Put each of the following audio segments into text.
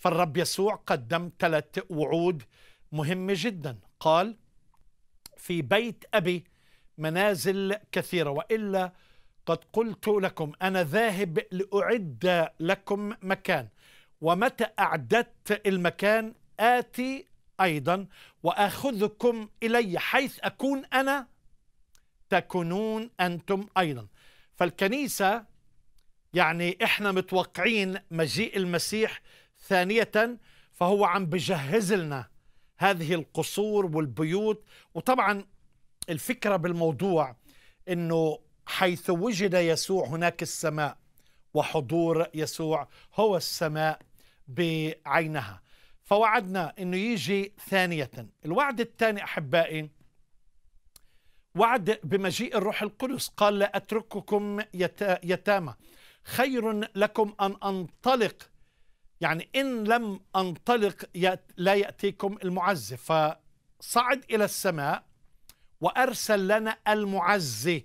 فالرب يسوع قدم ثلاث وعود مهمة جدا قال في بيت أبي منازل كثيرة وإلا قد قلت لكم أنا ذاهب لأعد لكم مكان ومتى أعددت المكان آتي أيضا وآخذكم إلي حيث أكون أنا تكونون أنتم أيضا فالكنيسة يعني إحنا متوقعين مجيء المسيح ثانية فهو عم بجهز لنا هذه القصور والبيوت وطبعا الفكرة بالموضوع أنه حيث وجد يسوع هناك السماء وحضور يسوع هو السماء بعينها فوعدنا أنه يجي ثانية الوعد الثاني أحبائي وعد بمجيء الروح القدس قال لا أترككم يتامى خير لكم أن أنطلق يعني إن لم أنطلق لا يأتيكم المعزي فصعد إلى السماء وأرسل لنا المعزي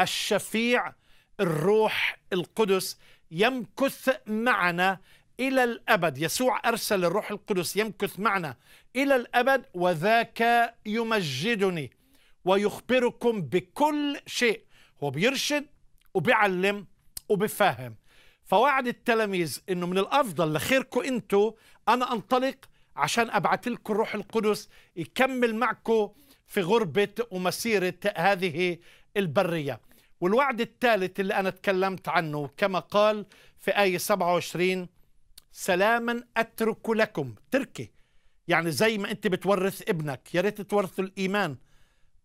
الشفيع الروح القدس يمكث معنا إلى الأبد يسوع أرسل الروح القدس يمكث معنا إلى الأبد وذاك يمجدني ويخبركم بكل شيء هو بيرشد وبيعلم وبيفهم فوعد التلاميذ انه من الافضل لخيركم انتم انا انطلق عشان ابعث لكم الروح القدس يكمل معكم في غربه ومسيره هذه البريه. والوعد الثالث اللي انا تكلمت عنه كما قال في ايه 27 سلاما اترك لكم تركي يعني زي ما انت بتورث ابنك يا ريت تورثوا الايمان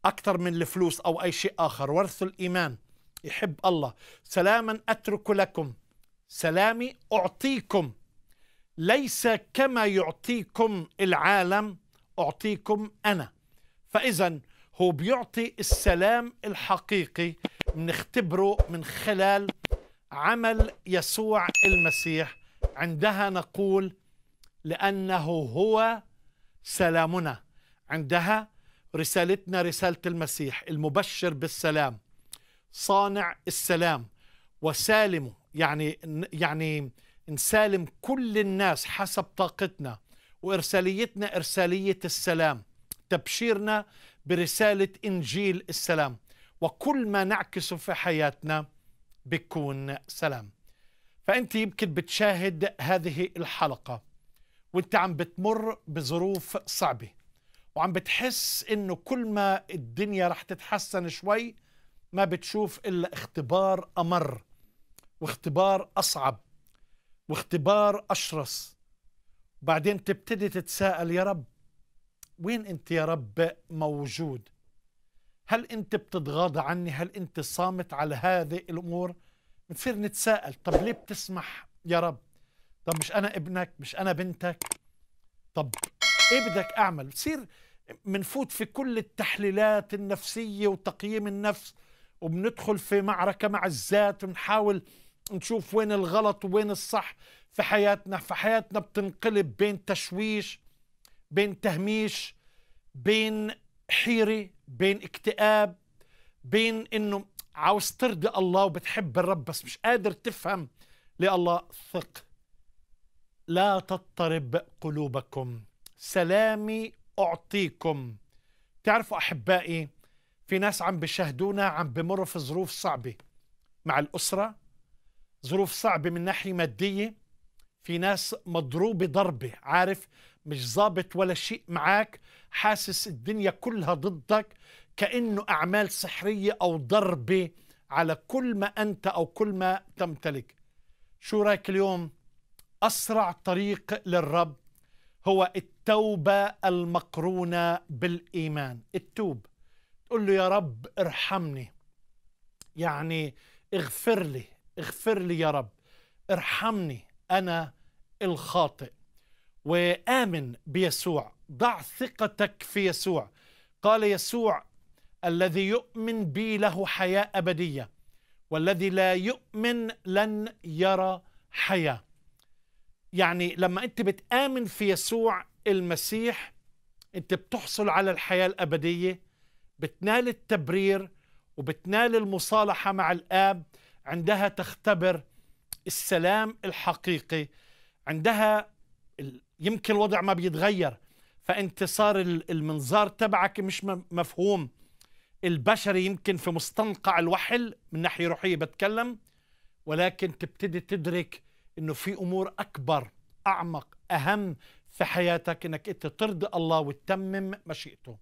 اكثر من الفلوس او اي شيء اخر ورثوا الايمان يحب الله سلاما اترك لكم سلامي أعطيكم ليس كما يعطيكم العالم أعطيكم أنا فإذا هو بيعطي السلام الحقيقي بنختبره من خلال عمل يسوع المسيح عندها نقول لأنه هو سلامنا عندها رسالتنا رسالة المسيح المبشر بالسلام صانع السلام وسالمه يعني يعني نسالم كل الناس حسب طاقتنا وارساليتنا ارساليه السلام تبشيرنا برساله انجيل السلام وكل ما نعكسه في حياتنا بيكون سلام فانت يمكن بتشاهد هذه الحلقه وانت عم بتمر بظروف صعبه وعم بتحس انه كل ما الدنيا رح تتحسن شوي ما بتشوف الا اختبار امر واختبار أصعب واختبار أشرس بعدين تبتدي تتساءل يا رب وين أنت يا رب موجود هل أنت بتتغاضى عني هل أنت صامت على هذه الأمور بنصير نتساءل طب ليه بتسمح يا رب طب مش أنا ابنك مش أنا بنتك طب إيه بدك أعمل بتصير منفوت في كل التحليلات النفسية وتقييم النفس وبندخل في معركة مع الذات ونحاول نشوف وين الغلط وين الصح في حياتنا فحياتنا بتنقلب بين تشويش بين تهميش بين حيرة بين اكتئاب بين انه عاوز ترضي الله وبتحب الرب بس مش قادر تفهم لله ثق لا تضطرب قلوبكم سلامي أعطيكم تعرفوا أحبائي في ناس عم بيشاهدونا عم بمروا في ظروف صعبة مع الأسرة ظروف صعبة من ناحية مادية في ناس مضروبة ضربة عارف مش ظابط ولا شيء معك حاسس الدنيا كلها ضدك كأنه أعمال سحرية أو ضربة على كل ما أنت أو كل ما تمتلك شو رأيك اليوم أسرع طريق للرب هو التوبة المقرونة بالإيمان التوب تقول له يا رب ارحمني يعني اغفر لي اغفر لي يا رب ارحمني انا الخاطئ وامن بيسوع ضع ثقتك في يسوع قال يسوع الذي يؤمن بي له حياه ابديه والذي لا يؤمن لن يرى حياه يعني لما انت بتامن في يسوع المسيح انت بتحصل على الحياه الابديه بتنال التبرير وبتنال المصالحه مع الاب عندها تختبر السلام الحقيقي عندها يمكن الوضع ما بيتغير فانتصار المنظار تبعك مش مفهوم البشري يمكن في مستنقع الوحل من ناحية روحية بتكلم ولكن تبتدي تدرك انه في امور اكبر اعمق اهم في حياتك انك انت ترضي الله وتتمم مشيئته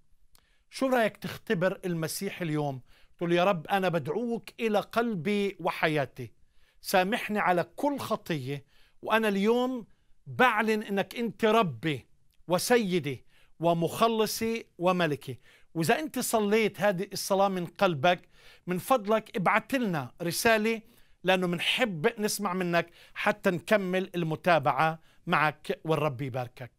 شو رايك تختبر المسيح اليوم قلت له يا رب أنا بدعوك إلى قلبي وحياتي سامحني على كل خطية وأنا اليوم بعلن أنك أنت ربي وسيدي ومخلصي وملكي وإذا أنت صليت هذه الصلاة من قلبك من فضلك ابعت لنا رسالة لأنه بنحب نسمع منك حتى نكمل المتابعة معك والرب يباركك